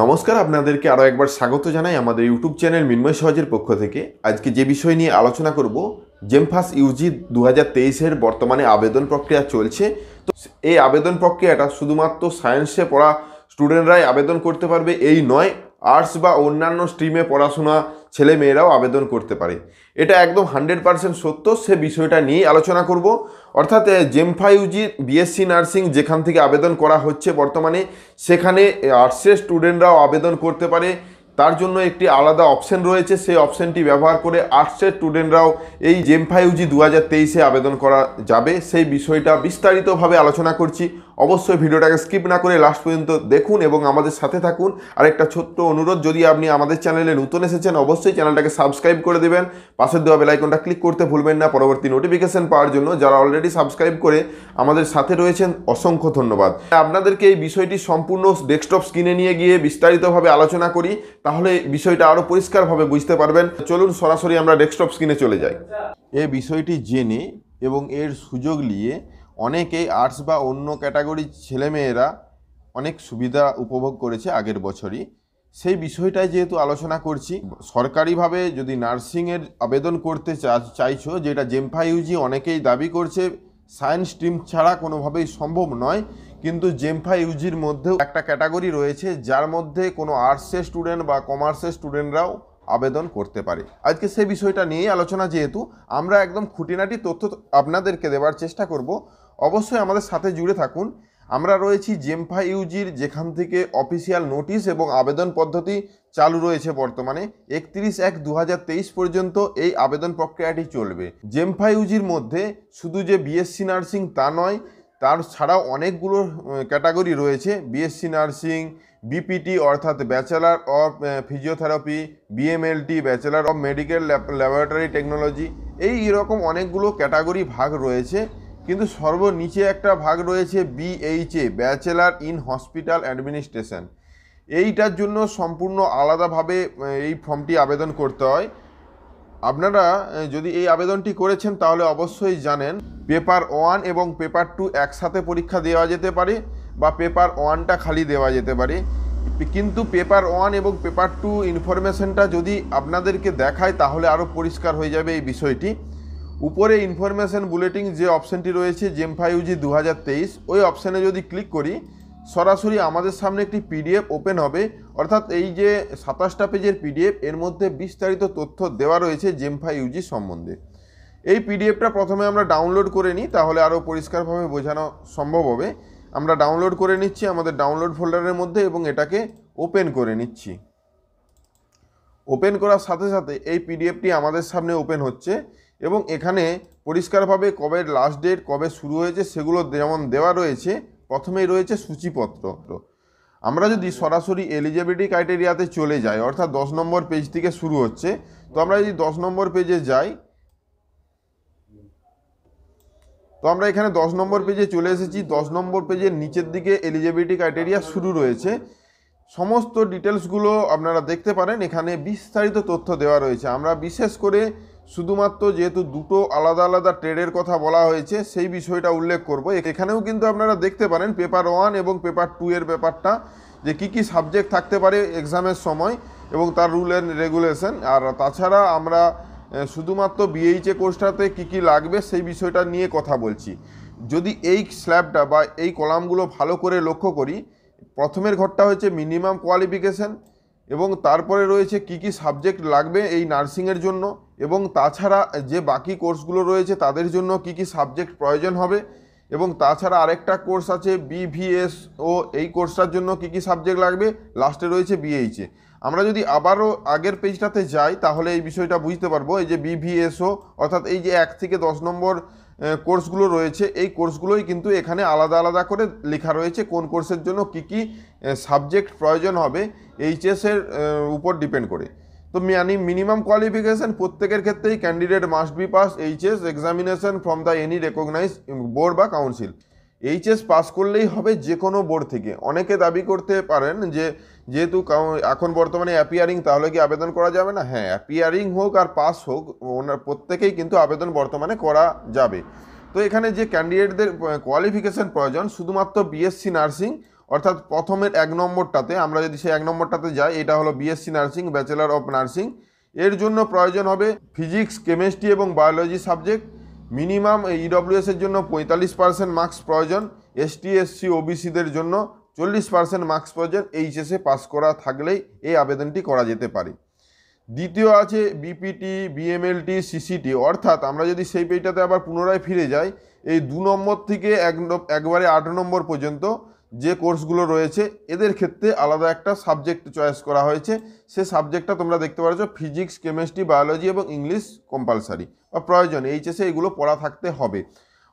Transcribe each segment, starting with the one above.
নমস্কার আপনাদেরকে আরও একবার স্বাগত জানাই আমাদের ইউটিউব চ্যানেল মিন্ময় সহজের পক্ষ থেকে আজকে যে বিষয় নিয়ে আলোচনা করব জেমফাস ইউজি দু হাজার তেইশের বর্তমানে আবেদন প্রক্রিয়া চলছে তো এই আবেদন প্রক্রিয়াটা শুধুমাত্র সায়েন্সে পড়া স্টুডেন্টরাই আবেদন করতে পারবে এই নয় আর্টস বা অন্যান্য স্ট্রিমে পড়াশোনা ছেলে মেয়েরাও আবেদন করতে পারে এটা একদম হান্ড্রেড পারসেন্ট সত্য সে বিষয়টা নিয়েই আলোচনা করব অর্থাৎ জেমফা বিএসসি নার্সিং যেখান থেকে আবেদন করা হচ্ছে বর্তমানে সেখানে আর্টসের স্টুডেন্টরাও আবেদন করতে পারে তার জন্য একটি আলাদা অপশন রয়েছে সেই অপশনটি ব্যবহার করে আর্টসের স্টুডেন্টরাও এই জেম ফাইউজি দু হাজার তেইশে আবেদন করা যাবে সেই বিষয়টা বিস্তারিতভাবে আলোচনা করছি অবশ্যই ভিডিওটাকে স্কিপ না করে লাস্ট পর্যন্ত দেখুন এবং আমাদের সাথে থাকুন আর একটা ছোট্ট অনুরোধ যদি আপনি আমাদের চ্যানেলে নতুন এসেছেন অবশ্যই চ্যানেলটাকে সাবস্ক্রাইব করে দেবেন পাশের দেওয়া বেলাইকনটা ক্লিক করতে ভুলবেন না পরবর্তী নোটিফিকেশান পাওয়ার জন্য যারা অলরেডি সাবস্ক্রাইব করে আমাদের সাথে রয়েছেন অসংখ্য ধন্যবাদ আপনাদেরকে এই বিষয়টি সম্পূর্ণ ডেস্কটপ স্ক্রিনে নিয়ে গিয়ে বিস্তারিতভাবে আলোচনা করি তাহলে বিষয়টা আরও পরিষ্কারভাবে বুঝতে পারবেন চলুন সরাসরি আমরা ডেস্কটপ স্ক্রিনে চলে যাই এ বিষয়টি জেনে এবং এর সুযোগ নিয়ে অনেকেই আর্টস বা অন্য ক্যাটাগরির ছেলেমেয়েরা অনেক সুবিধা উপভোগ করেছে আগের বছরই সেই বিষয়টাই যেহেতু আলোচনা করছি সরকারিভাবে যদি নার্সিংয়ের আবেদন করতে চাইছো যেটা জেমফা ইউজি অনেকেই দাবি করছে সায়েন্স স্ট্রিম ছাড়া কোনোভাবেই সম্ভব নয় কিন্তু জেমফা ইউজির মধ্যেও একটা ক্যাটাগরি রয়েছে যার মধ্যে কোনো আর্টসের স্টুডেন্ট বা কমার্সের স্টুডেন্টরাও আবেদন করতে পারে আজকে সেই বিষয়টা নিয়েই আলোচনা যেহেতু আমরা একদম খুঁটিনাটি তথ্য আপনাদেরকে দেওয়ার চেষ্টা করব অবশ্যই আমাদের সাথে জুড়ে থাকুন আমরা রয়েছি জেমফা ইউজির যেখান থেকে অফিসিয়াল নোটিশ এবং আবেদন পদ্ধতি চালু রয়েছে বর্তমানে একত্রিশ এক দু পর্যন্ত এই আবেদন প্রক্রিয়াটি চলবে জেমফা ইউজির মধ্যে শুধু যে বিএসসি নার্সিং তা নয় তার ছাড়াও অনেকগুলো ক্যাটাগরি রয়েছে বিএসসি নার্সিং বিপিটি অর্থাৎ bachelor of physiotherapy BMLT bachelor of medical laboratory technology এই এরকম অনেকগুলো ক্যাটাগরি ভাগ রয়েছে কিন্তু সর্বনিচে একটা ভাগ রয়েছে BHA bachelor in hospital administration এইটার জন্য সম্পূর্ণ আলাদাভাবে এই ফর্মটি আবেদন করতে হয় আপনারা যদি এই আবেদনটি করেছেন তাহলে অবশ্যই জানেন পেপার ওয়ান এবং পেপার টু একসাথে পরীক্ষা দেওয়া যেতে পারে বা পেপার ওয়ানটা খালি দেওয়া যেতে পারে কিন্তু পেপার ওয়ান এবং পেপার টু ইনফরমেশনটা যদি আপনাদেরকে দেখায় তাহলে আরও পরিষ্কার হয়ে যাবে এই বিষয়টি উপরে ইনফরমেশন বুলেটিন যে অপশানটি রয়েছে জেম ফাইভ জি দু ওই অপশানে যদি ক্লিক করি সরাসরি আমাদের সামনে একটি পিডিএফ ওপেন হবে অর্থাৎ এই যে সাতাশটা পেজের পিডিএফ এর মধ্যে বিস্তারিত তথ্য দেওয়া রয়েছে জেমফা ইউজি সম্বন্ধে এই পিডিএফটা প্রথমে আমরা ডাউনলোড করে নিই তাহলে আরও পরিষ্কারভাবে বোঝানো সম্ভব হবে আমরা ডাউনলোড করে নিচ্ছি আমাদের ডাউনলোড ফোল্ডারের মধ্যে এবং এটাকে ওপেন করে নিচ্ছি ওপেন করার সাথে সাথে এই পিডিএফটি আমাদের সামনে ওপেন হচ্ছে এবং এখানে পরিষ্কারভাবে কবে লাস্ট ডেট কবে শুরু হয়েছে সেগুলো যেমন দেওয়া রয়েছে প্রথমেই রয়েছে সূচিপত্র আমরা যদি সরাসরি এলিজিবিলিটি ক্রাইটেরিয়াতে চলে যাই অর্থাৎ দশ নম্বর পেজ থেকে শুরু হচ্ছে তো আমরা যদি দশ নম্বর পেজে যাই তো আমরা এখানে দশ নম্বর পেজে চলে এসেছি দশ নম্বর পেজের নিচের দিকে এলিজিবিলিটি ক্রাইটেরিয়া শুরু রয়েছে সমস্ত ডিটেলসগুলো আপনারা দেখতে পারেন এখানে বিস্তারিত তথ্য দেওয়া রয়েছে আমরা বিশেষ করে শুধুমাত্র যেহেতু দুটো আলাদা আলাদা ট্রেডের কথা বলা হয়েছে সেই বিষয়টা উল্লেখ করব এখানেও কিন্তু আপনারা দেখতে পারেন পেপার ওয়ান এবং পেপার টু এর ব্যাপারটা যে কি কি সাবজেক্ট থাকতে পারে এক্সামের সময় এবং তার রুল অ্যান্ড রেগুলেশন আর তাছাড়া আমরা শুধুমাত্র বিএইচএ কোর্সটাতে কি কি লাগবে সেই বিষয়টা নিয়ে কথা বলছি যদি এই স্ল্যাবটা বা এই কলামগুলো ভালো করে লক্ষ্য করি প্রথমের ঘরটা হয়েছে মিনিমাম কোয়ালিফিকেশান এবং তারপরে রয়েছে কি কি সাবজেক্ট লাগবে এই নার্সিংয়ের জন্য এবং তাছাড়া যে বাকি কোর্সগুলো রয়েছে তাদের জন্য কি কি সাবজেক্ট প্রয়োজন হবে এবং তাছাড়া আরেকটা কোর্স আছে বিভিএস ও এই কোর্সটার জন্য কি কি সাবজেক্ট লাগবে লাস্টে রয়েছে বিএইচে আমরা যদি আবারও আগের পেজটাতে যাই তাহলে এই বিষয়টা বুঝতে পারবো এই যে বিভিএসও অর্থাৎ এই যে এক থেকে দশ নম্বর কোর্সগুলো রয়েছে এই কোর্সগুলোই কিন্তু এখানে আলাদা আলাদা করে লেখা রয়েছে কোন কোর্সের জন্য কি কি সাবজেক্ট প্রয়োজন হবে এইচএসের উপর ডিপেন্ড করে তো মানে মিনিমাম কোয়ালিফিকেশান প্রত্যেকের ক্ষেত্রেই candidate must be pass HS examination from the any recognise board বা কাউন্সিল এইচএস পাস করলেই হবে যে কোনো বোর্ড থেকে অনেকে দাবি করতে পারেন যে যেহেতু এখন বর্তমানে অ্যাপিয়ারিং তাহলে কি আবেদন করা যাবে না হ্যাঁ অ্যাপিয়ারিং হোক আর পাস হোক ওনার প্রত্যেকেই কিন্তু আবেদন বর্তমানে করা যাবে তো এখানে যে ক্যান্ডিডেটদের কোয়ালিফিকেশান প্রয়োজন শুধুমাত্র বিএসসি নার্সিং অর্থাৎ প্রথমের এক নম্বরটাতে আমরা যদি সেই এক নম্বরটাতে যাই এটা হলো BSc nursing bachelor of nursing এর জন্য প্রয়োজন হবে ফিজিক্স কেমিস্ট্রি এবং বায়োলজি সাবজেক্ট মিনিমাম ইডব্লিউএসের জন্য পঁয়তাল্লিশ পার্সেন্ট মার্কস প্রয়োজন এসটি এসসি ওবিসিদের জন্য চল্লিশ পার্সেন্ট মার্কস প্রয়োজন এইচএসে পাস করা থাকলেই এই আবেদনটি করা যেতে পারে দ্বিতীয় আছে বিপিটি বিএমএলটি সিসিটি অর্থাৎ আমরা যদি সেই পেইটাতে আবার পুনরায় ফিরে যাই এই দু নম্বর থেকে এক একবারে আট নম্বর পর্যন্ত যে কোর্সগুলো রয়েছে এদের ক্ষেত্রে আলাদা একটা সাবজেক্ট চয়েস করা হয়েছে সে সাবজেক্টটা তোমরা দেখতে পাচ্ছ ফিজিক্স কেমিস্ট্রি বায়োলজি এবং ইংলিশ কম্পালসারি বা প্রয়োজন এইচএসে এগুলো পড়া থাকতে হবে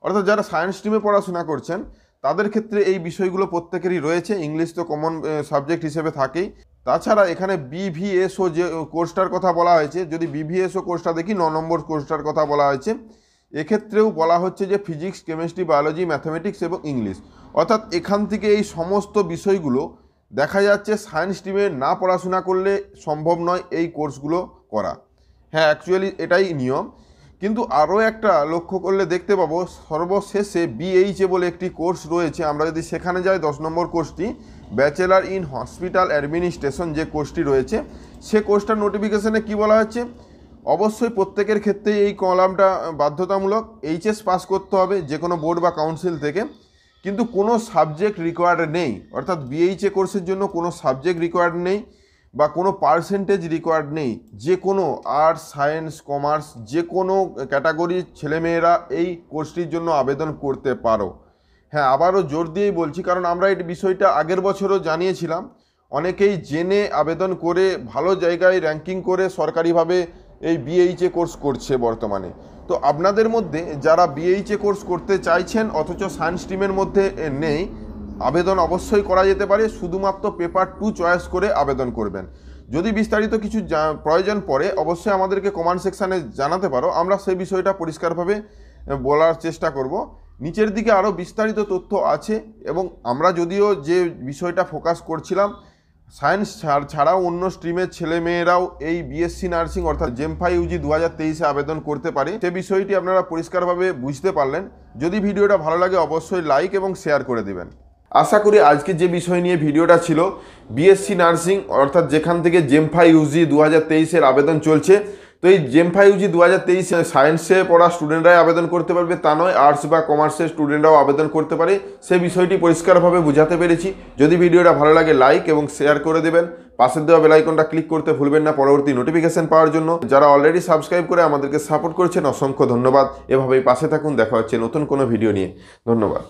অর্থাৎ যারা সায়েন্স স্ট্রিমে পড়াশোনা করছেন তাদের ক্ষেত্রে এই বিষয়গুলো প্রত্যেকেরই রয়েছে ইংলিশ তো কমন সাবজেক্ট হিসেবে থাকেই তাছাড়া এখানে বিভিএসও যে কোর্সটার কথা বলা হয়েছে যদি বিভিএসও কোর্সটা দেখি ন নম্বর কোর্সটার কথা বলা হয়েছে এক্ষেত্রেও বলা হচ্ছে যে ফিজিক্স কেমিস্ট্রি বায়োলজি ম্যাথামেটিক্স এবং ইংলিশ অর্থাৎ এখান থেকে এই সমস্ত বিষয়গুলো দেখা যাচ্ছে সায়েন্স স্ট্রিমে না পড়াশোনা করলে সম্ভব নয় এই কোর্সগুলো করা হ্যাঁ অ্যাকচুয়ালি এটাই নিয়ম কিন্তু আরও একটা লক্ষ্য করলে দেখতে পাবো সর্বশেষে বিএইচএ বলে একটি কোর্স রয়েছে আমরা যদি সেখানে যাই দশ নম্বর কোর্সটি ব্যাচেলার ইন হসপিটাল অ্যাডমিনিস্ট্রেশন যে কোর্সটি রয়েছে সে কোর্সটার নোটিফিকেশানে কি বলা হচ্ছে অবশ্যই প্রত্যেকের ক্ষেত্রে এই কলামটা বাধ্যতামূলক এইচএস পাস করতে হবে যে কোনো বোর্ড বা কাউন্সিল থেকে কিন্তু কোনো সাবজেক্ট রিকোয়ার্ড নেই অর্থাৎ বিএইচএ কোর্সের জন্য কোনো সাবজেক্ট রিকোয়ার্ড নেই বা কোনো পার্সেন্টেজ রিকোয়ার্ড নেই যে কোনো আর্টস সায়েন্স কমার্স যে কোনো ক্যাটাগরির ছেলেমেয়েরা এই কোর্সটির জন্য আবেদন করতে পারো হ্যাঁ আবারও জোর দিয়েই বলছি কারণ আমরা এই বিষয়টা আগের বছরও জানিয়েছিলাম অনেকেই জেনে আবেদন করে ভালো জায়গায় র্যাঙ্কিং করে সরকারিভাবে এই বিএইচএ কোর্স করছে বর্তমানে তো আপনাদের মধ্যে যারা বিএইচএ কোর্স করতে চাইছেন অথচ সায়েন্স স্ট্রিমের মধ্যে নেই আবেদন অবশ্যই করা যেতে পারে শুধুমাত্র পেপার টু চয়েস করে আবেদন করবেন যদি বিস্তারিত কিছু প্রয়োজন পড়ে অবশ্যই আমাদেরকে কমান্ড সেকশানে জানাতে পারো আমরা সেই বিষয়টা পরিষ্কারভাবে বলার চেষ্টা করব নিচের দিকে আরও বিস্তারিত তথ্য আছে এবং আমরা যদিও যে বিষয়টা ফোকাস করছিলাম সায়েন্স ছাড়াও অন্য স্ট্রিমের ছেলেমেয়েরাও এই বিএসসি নার্সিং অর্থাৎ জেমফাই ইউজি দু হাজার তেইশে আবেদন করতে পারে সে বিষয়টি আপনারা পরিষ্কারভাবে বুঝতে পারলেন যদি ভিডিওটা ভালো লাগে অবশ্যই লাইক এবং শেয়ার করে দেবেন আশা করি আজকে যে বিষয় নিয়ে ভিডিওটা ছিল বিএসসি নার্সিং অর্থাৎ যেখান থেকে জেমফাই ইউজি দু হাজার তেইশের আবেদন চলছে তো এই জেম ফাইভ জি দু হাজার তেইশ সায়েন্সে পড়া স্টুডেন্টরাই আবেদন করতে পারবে তা নয় আর্টস বা কমার্সের স্টুডেন্টরাও আবেদন করতে পারে সে বিষয়টি পরিষ্কারভাবে বুঝাতে পেরেছি যদি ভিডিওটা ভালো লাগে লাইক এবং শেয়ার করে দেবেন পাশের দেওয়া বেলাইকনটা ক্লিক করতে ভুলবেন না পরবর্তী নোটিফিকেশন পাওয়ার জন্য যারা অলরেডি সাবস্ক্রাইব করে আমাদেরকে সাপোর্ট করছেন অসংখ্য ধন্যবাদ এভাবেই পাশে থাকুন দেখা হচ্ছে নতুন কোনো ভিডিও নিয়ে ধন্যবাদ